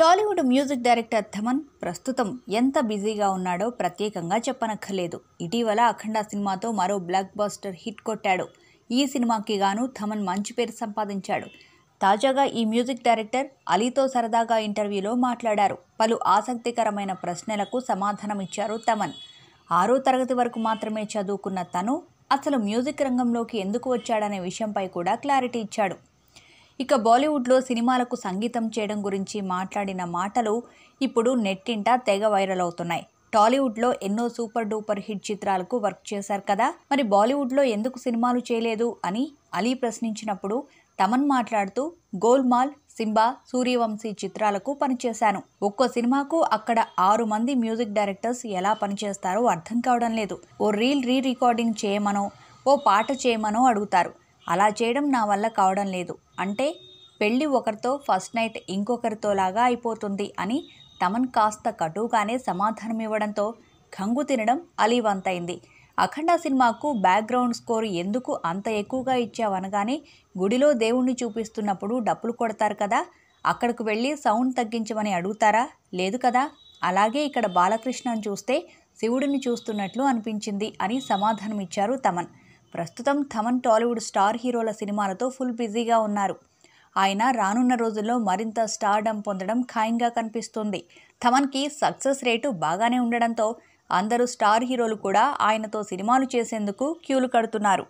Tollywood music director Thaman ప్రస్తుతం ఎంత బిజీగా ఉన్నాడో ప్రత్యేకంగా చెప్పనక్కర్లేదు ఇటీవల అఖండ సినిమాతో మరో బ్లాక్ బాస్టర్ హిట్ కొట్టాడు ఈ సినిమాకి గాను థమన్ మంచి పేరు సంపాదించాడు తాజాగా ఈ మ్యూజిక్ డైరెక్టర్ అలీతో సరదాగా ఇంటర్వ్యూలో మాట్లాడారు పలు ఆసక్తికరమైన ప్రశ్నలకు సమాధానమిచ్చారు థమన్ ఆరో తరగతి వరకు మాత్రమే చదువుకున్న తను అసలు మ్యూజిక్ రంగంలోకి ఎందుకు వచ్చాడనే విషయంపై కూడా క్లారిటీ ఇచ్చాడు ఇక బాలీవుడ్లో సినిమాలకు సంగీతం చేయడం గురించి మాట్లాడిన మాటలు ఇప్పుడు నెట్టింటా తెగ వైరల్ అవుతున్నాయి టాలీవుడ్లో ఎన్నో సూపర్ డూపర్ హిట్ చిత్రాలకు వర్క్ చేశారు కదా మరి బాలీవుడ్లో ఎందుకు సినిమాలు చేయలేదు అని అలీ ప్రశ్నించినప్పుడు తమన్ మాట్లాడుతూ గోల్మాల్ సింబా సూర్యవంశీ చిత్రాలకు పనిచేశాను ఒక్కో సినిమాకు అక్కడ ఆరు మంది మ్యూజిక్ డైరెక్టర్స్ ఎలా పనిచేస్తారో అర్థం కావడం లేదు ఓ రీల్ రీ రికార్డింగ్ చేయమనో ఓ పాట చేయమనో అడుగుతారు అలా చేయడం నా వల్ల కావడం లేదు అంటే పెళ్ళి ఒకరితో ఫస్ట్ నైట్ ఇంకొకరితో లాగా అయిపోతుంది అని తమన్ కాస్త కటుగానే సమాధానం ఇవ్వడంతో కంగు తినడం అలీవంతైంది అఖండ సినిమాకు బ్యాక్గ్రౌండ్ స్కోర్ ఎందుకు అంత ఎక్కువగా ఇచ్చావనగానే గుడిలో దేవుణ్ణి చూపిస్తున్నప్పుడు డప్పులు కొడతారు కదా అక్కడికి వెళ్ళి సౌండ్ తగ్గించమని అడుగుతారా లేదు కదా అలాగే ఇక్కడ బాలకృష్ణను చూస్తే శివుడిని చూస్తున్నట్లు అనిపించింది అని సమాధానం ఇచ్చారు తమన్ ప్రస్తుతం థమన్ టాలీవుడ్ స్టార్ హీరోల సినిమాలతో ఫుల్ బిజీగా ఉన్నారు ఆయన రానున్న రోజుల్లో మరింత స్టార్డం పొందడం ఖాయంగా కనిపిస్తుంది థమన్కి సక్సెస్ రేటు బాగానే ఉండడంతో అందరూ స్టార్ హీరోలు కూడా ఆయనతో సినిమాలు చేసేందుకు క్యూలు కడుతున్నారు